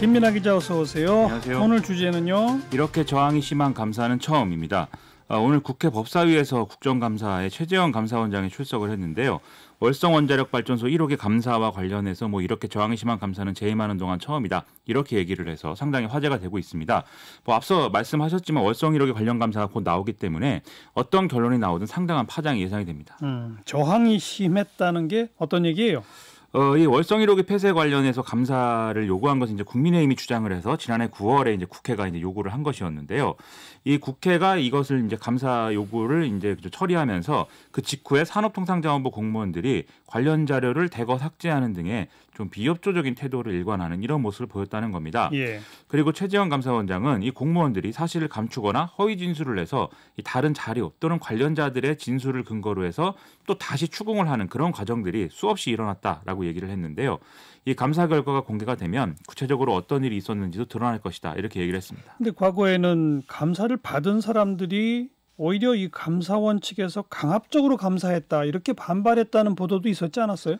김민아 기자 어서 오세요. 안녕하세요. 오늘 주제는요. 이렇게 저항이 심한 감사는 처음입니다. 아, 오늘 국회 법사위에서 국정감사에 최재형 감사원장이 출석을 했는데요. 월성원자력발전소 1호기 감사와 관련해서 뭐 이렇게 저항이 심한 감사는 재임하는 동안 처음이다. 이렇게 얘기를 해서 상당히 화제가 되고 있습니다. 뭐 앞서 말씀하셨지만 월성 1호기 관련 감사가 곧 나오기 때문에 어떤 결론이 나오든 상당한 파장이 예상이 됩니다. 음, 저항이 심했다는 게 어떤 얘기예요? 어, 이 월성일호기 폐쇄 관련해서 감사를 요구한 것은 이제 국민의힘이 주장을 해서 지난해 9월에 이제 국회가 이제 요구를 한 것이었는데요. 이 국회가 이것을 이제 감사 요구를 이제 처리하면서 그 직후에 산업통상자원부 공무원들이 관련 자료를 대거 삭제하는 등의 좀 비협조적인 태도를 일관하는 이런 모습을 보였다는 겁니다. 예. 그리고 최재형 감사원장은 이 공무원들이 사실을 감추거나 허위 진술을 해서 이 다른 자료 또는 관련자들의 진술을 근거로 해서 또 다시 추궁을 하는 그런 과정들이 수없이 일어났다라고 있다라고 얘기를 했는데요. 이 감사 결과가 공개가 되면 구체적으로 어떤 일이 있었는지도 드러날 것이다 이렇게 얘기를 했습니다. 근데 과거에는 감사를 받은 사람들이 오히려 이 감사원 측에서 강압적으로 감사했다 이렇게 반발했다는 보도도 있었지 않았어요?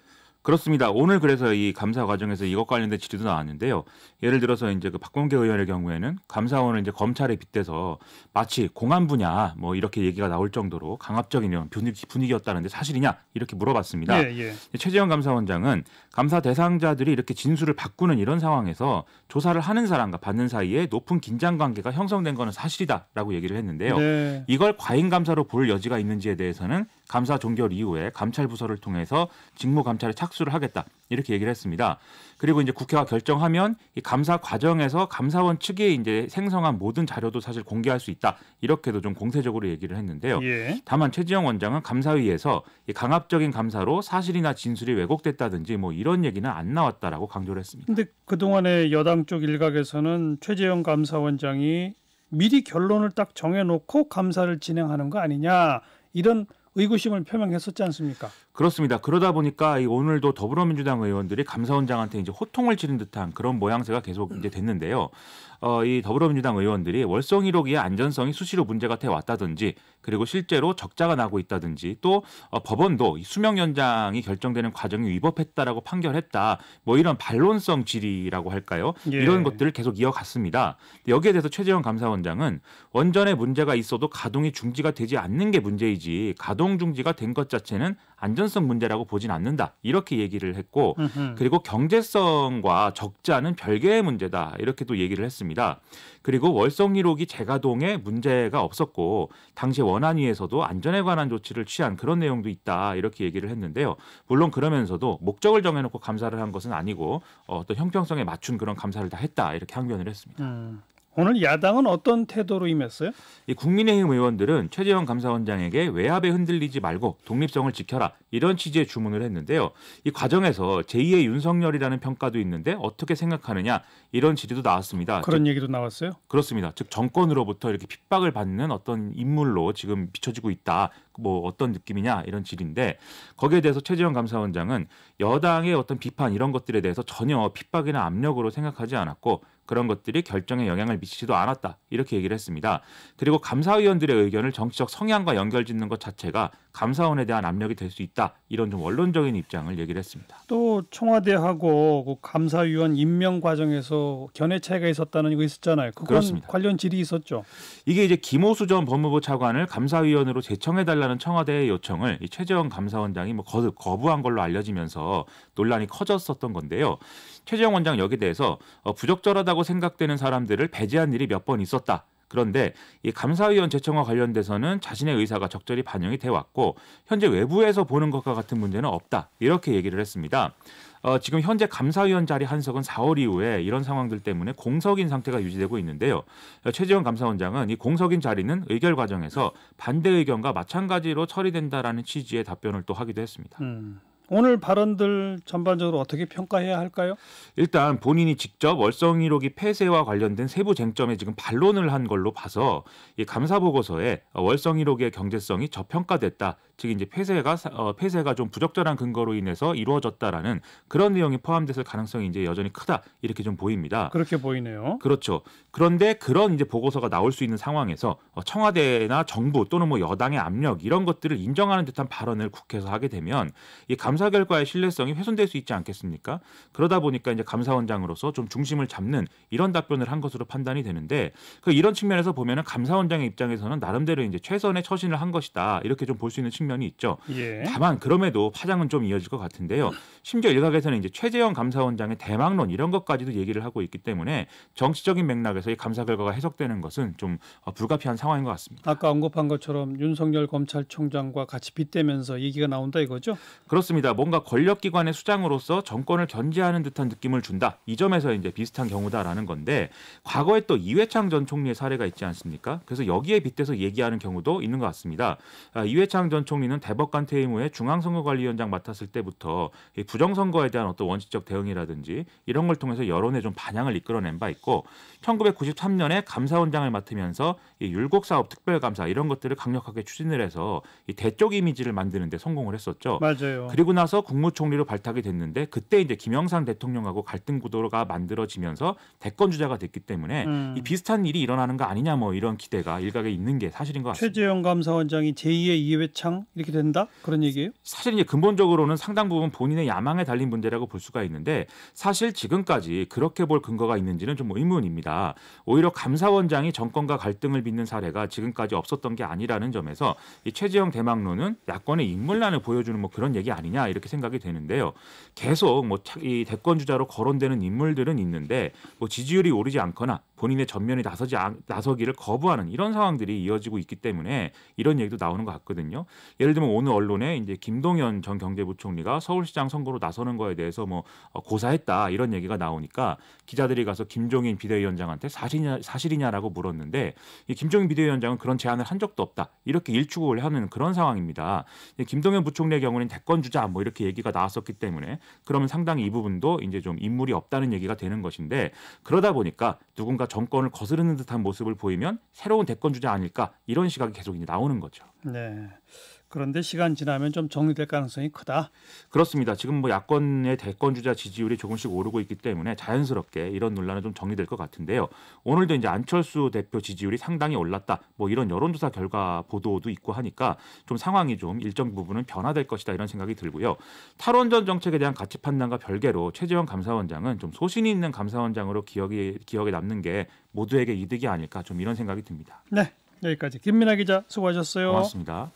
그렇습니다. 오늘 그래서 이 감사 과정에서 이것 관련된 질의도 나왔는데요. 예를 들어서 이제 그 박범계 의원의 경우에는 감사원을 이제 검찰에 빗대서 마치 공안 분야 뭐 이렇게 얘기가 나올 정도로 강압적인 분위기, 분위기였다는데 사실이냐 이렇게 물어봤습니다. 예, 예. 최재형 감사원장은 감사 대상자들이 이렇게 진술을 바꾸는 이런 상황에서 조사를 하는 사람과 받는 사이에 높은 긴장 관계가 형성된 것은 사실이다라고 얘기를 했는데요. 네. 이걸 과잉 감사로 볼 여지가 있는지에 대해서는 감사 종결 이후에 감찰 부서를 통해서 직무 감찰에 착수를 하겠다 이렇게 얘기를 했습니다. 그리고 이제 국회가 결정하면 이 감사 과정에서 감사원 측에 이제 생성한 모든 자료도 사실 공개할 수 있다 이렇게도 좀 공세적으로 얘기를 했는데요. 예. 다만 최지영 원장은 감사위에서 이 강압적인 감사로 사실이나 진술이 왜곡됐다든지 뭐 이런 얘기는 안 나왔다라고 강조를 했습니다. 근데 그동안에 여당 쪽 일각에서는 최재영 감사원장이 미리 결론을 딱 정해놓고 감사를 진행하는 거 아니냐 이런 의구심을 표명했었지 않습니까? 그렇습니다. 그러다 보니까 오늘도 더불어민주당 의원들이 감사원장한테 이제 호통을 치른 듯한 그런 모양새가 계속 이제 됐는데요. 어, 이 더불어민주당 의원들이 월성 1호기의 안전성이 수시로 문제가 돼 왔다든지 그리고 실제로 적자가 나고 있다든지 또 어, 법원도 수명 연장이 결정되는 과정이 위법했다라고 판결했다. 뭐 이런 반론성 질의라고 할까요? 예. 이런 것들을 계속 이어갔습니다. 여기에 대해서 최재형 감사원장은 원전에 문제가 있어도 가동이 중지가 되지 않는 게 문제이지 가동 중지가 된 것 자체는 안전성 문제라고 보진 않는다. 이렇게 얘기를 했고 으흠. 그리고 경제성과 적자는 별개의 문제다. 이렇게 또 얘기를 했습니다. 그리고 월성 1호기 재가동에 문제가 없었고 당시 원안위에서도 안전에 관한 조치를 취한 그런 내용도 있다 이렇게 얘기를 했는데요. 물론 그러면서도 목적을 정해놓고 감사를 한 것은 아니고 어떤 형평성에 맞춘 그런 감사를 다 했다 이렇게 항변을 했습니다. 음. 오늘 야당은 어떤 태도로 임했어요? 이 국민의힘 의원들은 최재형 감사원장에게 외압에 흔들리지 말고 독립성을 지켜라 이런 취지의 주문을 했는데요. 이 과정에서 제2의 윤석열이라는 평가도 있는데 어떻게 생각하느냐 이런 질의도 나왔습니다. 그런 즉, 얘기도 나왔어요? 그렇습니다. 즉 정권으로부터 이렇게 핍박을 받는 어떤 인물로 지금 비춰지고 있다. 뭐 어떤 느낌이냐 이런 질인데 거기에 대해서 최재형 감사원장은 여당의 어떤 비판 이런 것들에 대해서 전혀 핍박이나 압력으로 생각하지 않았고 그런 것들이 결정에 영향을 미치지도 않았다 이렇게 얘기를 했습니다. 그리고 감사위원들의 의견을 정치적 성향과 연결짓는 것 자체가 감사원에 대한 압력이 될 수 있다 이런 좀 원론적인 입장을 얘기를 했습니다. 또 청와대하고 그 감사위원 임명 과정에서 견해 차이가 있었다는 거 있었잖아요. 그렇습니다. 관련 질이 있었죠. 이게 이제 김호수 전 법무부 차관을 감사위원으로 제청해 달라는 청와대의 요청을 최재형 감사원장이 뭐 거부한 걸로 알려지면서 논란이 커졌었던 건데요. 최재형 원장 여기에 대해서 어, 부적절하다고 생각되는 사람들을 배제한 일이 몇 번 있었다. 그런데 이 감사위원 제청과 관련돼서는 자신의 의사가 적절히 반영이 돼 왔고 현재 외부에서 보는 것과 같은 문제는 없다 이렇게 얘기를 했습니다. 어, 지금 현재 감사위원 자리 한석은 4월 이후에 이런 상황들 때문에 공석인 상태가 유지되고 있는데요. 어, 최재형 감사원장은 이 공석인 자리는 의결 과정에서 반대 의견과 마찬가지로 처리된다라는 취지의 답변을 또 하기도 했습니다. 음. 오늘 발언들 전반적으로 어떻게 평가해야 할까요? 일단 본인이 직접 월성 1호기 폐쇄와 관련된 세부 쟁점에 지금 반론을 한 걸로 봐서 이 감사 보고서에 월성 1호기의 경제성이 저평가됐다. 즉 이제 폐쇄가 어, 폐쇄가 좀 부적절한 근거로 인해서 이루어졌다라는 그런 내용이 포함됐을 가능성이 이제 여전히 크다. 이렇게 좀 보입니다. 그렇게 보이네요. 그렇죠. 그런데 그런 이제 보고서가 나올 수 있는 상황에서 어, 청와대나 정부 또는 뭐 여당의 압력 이런 것들을 인정하는 듯한 발언을 국회에서 하게 되면 이 감. 사 감사 결과의 신뢰성이 훼손될 수 있지 않겠습니까? 그러다 보니까 이제 감사원장으로서 좀 중심을 잡는 이런 답변을 한 것으로 판단이 되는데 그 이런 측면에서 보면은 감사원장의 입장에서는 나름대로 이제 최선의 처신을 한 것이다 이렇게 좀 볼 수 있는 측면이 있죠. 예. 다만 그럼에도 파장은 좀 이어질 것 같은데요. 심지어 일각에서는 이제 최재형 감사원장의 대망론 이런 것까지도 얘기를 하고 있기 때문에 정치적인 맥락에서 이 감사 결과가 해석되는 것은 좀 어, 불가피한 상황인 것 같습니다. 아까 언급한 것처럼 윤석열 검찰총장과 같이 빗대면서 얘기가 나온다 이거죠? 그렇습니다. 아니라 그러니까 뭔가 권력기관의 수장으로서 정권을 견제하는 듯한 느낌을 준다. 이 점에서 이제 비슷한 경우다라는 건데 과거에 또 이회창 전 총리의 사례가 있지 않습니까? 그래서 여기에 빗대서 얘기하는 경우도 있는 것 같습니다. 아, 이회창 전 총리는 대법관 퇴임 후에 중앙선거관리위원장 맡았을 때부터 부정선거에 대한 어떤 원칙적 대응이라든지 이런 걸 통해서 여론의좀 반향을 이끌어낸 바 있고 1993년에 감사원장을 맡으면서 율곡사업 특별감사 이런 것들을 강력하게 추진을 해서 대쪽 이미지를 만드는데 성공을 했었죠. 맞아요. 그리고 나서 국무총리로 발탁이 됐는데 그때 이제 김영삼 대통령하고 갈등 구도가 만들어지면서 대권 주자가 됐기 때문에 음. 이 비슷한 일이 일어나는 거 아니냐 뭐 이런 기대가 일각에 있는 게 사실인 것 같습니다. 최재형 감사원장이 제2의 이회창 이렇게 된다 그런 얘기예요? 사실 이제 근본적으로는 상당 부분 본인의 야망에 달린 문제라고 볼 수가 있는데 사실 지금까지 그렇게 볼 근거가 있는지는 좀 의문입니다. 오히려 감사원장이 정권과 갈등을 빚는 사례가 지금까지 없었던 게 아니라는 점에서 이 최재형 대망론은 야권의 인물란을 보여주는 뭐 그런 얘기 아니냐 이렇게 생각이 되는데요. 계속 뭐이 대권 주자로 거론되는 인물들은 있는데 뭐 지지율이 오르지 않거나 본인의 전면에 나서지 나서기를 거부하는 이런 상황들이 이어지고 있기 때문에 이런 얘기도 나오는 것 같거든요. 예를 들면 오늘 언론에 이제 김동연 전 경제부총리가 서울시장 선거로 나서는 거에 대해서 뭐 어, 고사했다 이런 얘기가 나오니까 기자들이 가서 김종인 비대위원장한테 사실이냐 사실이냐라고 물었는데 이 김종인 비대위원장은 그런 제안을 한 적도 없다 이렇게 일축을 하는 그런 상황입니다. 김동연 부총리의 경우는 대권 주자 뭐 이렇게 얘기가 나왔었기 때문에 그러면 상당히 이 부분도 이제 좀 인물이 없다는 얘기가 되는 것인데 그러다 보니까 누군가 정권을 거스르는 듯한 모습을 보이면 새로운 대권 주자 아닐까 이런 시각이 계속 이제 나오는 거죠. 네. 그런데 시간 지나면 좀 정리될 가능성이 크다. 그렇습니다. 지금 뭐 야권의 대권 주자 지지율이 조금씩 오르고 있기 때문에 자연스럽게 이런 논란은 좀 정리될 것 같은데요. 오늘도 이제 안철수 대표 지지율이 상당히 올랐다. 뭐 이런 여론조사 결과 보도도 있고 하니까 좀 상황이 좀 일정 부분은 변화될 것이다 이런 생각이 들고요. 탈원전 정책에 대한 가치 판단과 별개로 최재형 감사원장은 좀 소신이 있는 감사원장으로 기억이 기억에 남는 게 모두에게 이득이 아닐까 좀 이런 생각이 듭니다. 네. 여기까지 김민아 기자 수고하셨어요. 고맙습니다.